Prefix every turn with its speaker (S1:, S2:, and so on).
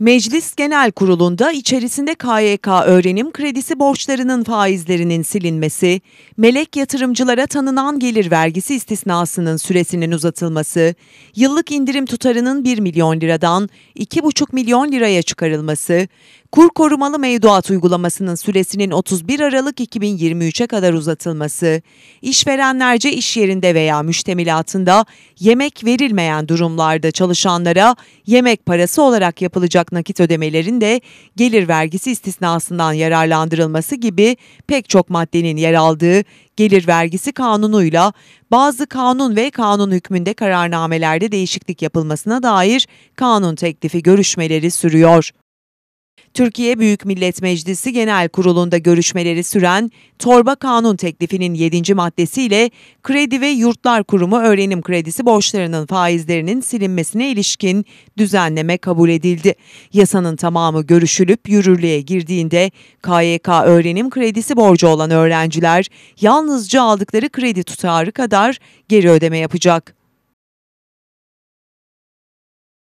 S1: Meclis Genel Kurulu'nda içerisinde KYK öğrenim kredisi borçlarının faizlerinin silinmesi, melek yatırımcılara tanınan gelir vergisi istisnasının süresinin uzatılması, yıllık indirim tutarının 1 milyon liradan 2,5 milyon liraya çıkarılması, kur korumalı mevduat uygulamasının süresinin 31 Aralık 2023'e kadar uzatılması, işverenlerce iş yerinde veya müştemilatında yemek verilmeyen durumlarda çalışanlara yemek parası olarak yapılacak yapılacak nakit ödemelerin de gelir vergisi istisnasından yararlandırılması gibi pek çok maddenin yer aldığı gelir vergisi kanunuyla bazı kanun ve kanun hükmünde kararnamelerde değişiklik yapılmasına dair kanun teklifi görüşmeleri sürüyor. Türkiye Büyük Millet Meclisi Genel Kurulu'nda görüşmeleri süren torba kanun teklifinin 7. maddesiyle Kredi ve Yurtlar Kurumu öğrenim kredisi borçlarının faizlerinin silinmesine ilişkin düzenleme kabul edildi. Yasanın tamamı görüşülüp yürürlüğe girdiğinde KYK öğrenim kredisi borcu olan öğrenciler yalnızca aldıkları kredi tutarı kadar geri ödeme yapacak.